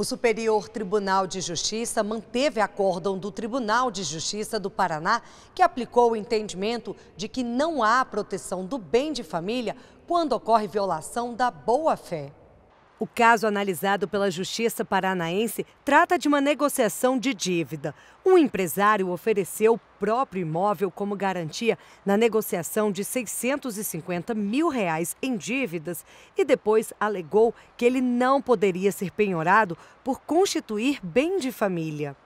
O Superior Tribunal de Justiça manteve acórdão do Tribunal de Justiça do Paraná, que aplicou o entendimento de que não há proteção do bem de família quando ocorre violação da boa-fé. O caso analisado pela Justiça Paranaense trata de uma negociação de dívida. Um empresário ofereceu o próprio imóvel como garantia na negociação de 650 mil reais em dívidas e depois alegou que ele não poderia ser penhorado por constituir bem de família.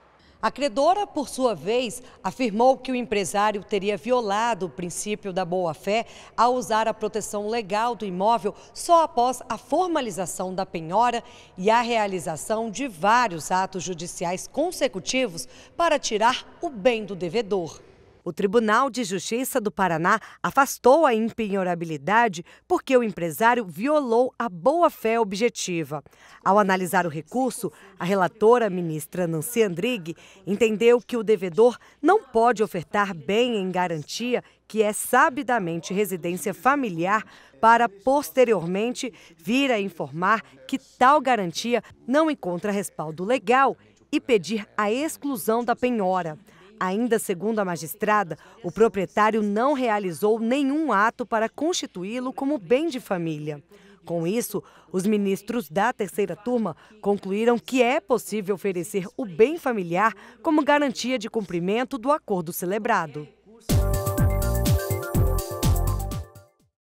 A credora, por sua vez, afirmou que o empresário teria violado o princípio da boa-fé ao usar a proteção legal do imóvel só após a formalização da penhora e a realização de vários atos judiciais consecutivos para tirar o bem do devedor. O Tribunal de Justiça do Paraná afastou a impenhorabilidade porque o empresário violou a boa-fé objetiva. Ao analisar o recurso, a relatora, ministra Nancy Andrighi, entendeu que o devedor não pode ofertar bem em garantia que é sabidamente residência familiar para posteriormente vir a informar que tal garantia não encontra respaldo legal e pedir a exclusão da penhora. Ainda segundo a magistrada, o proprietário não realizou nenhum ato para constituí-lo como bem de família. Com isso, os ministros da terceira turma concluíram que é possível oferecer o bem familiar como garantia de cumprimento do acordo celebrado.